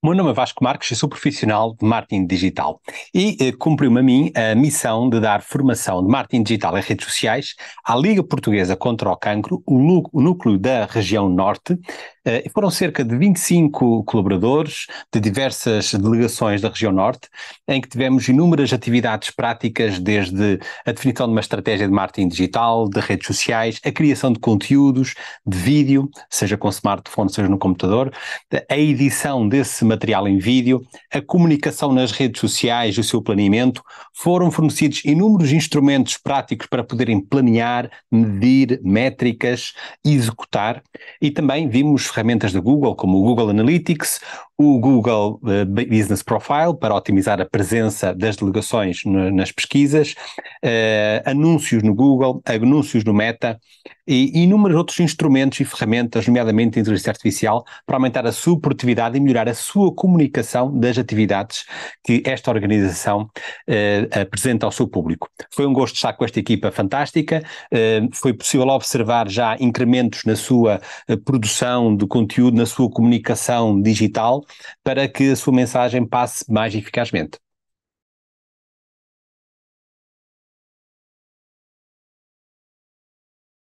O meu nome é Vasco Marques, sou profissional de marketing digital e eh, cumpriu-me a mim a missão de dar formação de marketing digital em redes sociais à Liga Portuguesa contra o Cancro, o, o núcleo da região norte. Eh, foram cerca de 25 colaboradores de diversas delegações da região norte, em que tivemos inúmeras atividades práticas, desde a definição de uma estratégia de marketing digital, de redes sociais, a criação de conteúdos, de vídeo, seja com smartphone, seja no computador, a edição desse material em vídeo, a comunicação nas redes sociais e o seu planeamento, foram fornecidos inúmeros instrumentos práticos para poderem planear, medir métricas, executar, e também vimos ferramentas da Google, como o Google Analytics, o Google eh, Business Profile para otimizar a presença das delegações nas pesquisas, eh, anúncios no Google, anúncios no Meta e inúmeros outros instrumentos e ferramentas, nomeadamente a inteligência artificial, para aumentar a sua produtividade e melhorar a sua comunicação das atividades que esta organização eh, apresenta ao seu público. Foi um gosto estar com esta equipa fantástica, foi possível observar já incrementos na sua produção de conteúdo, na sua comunicação digital para que a sua mensagem passe mais eficazmente.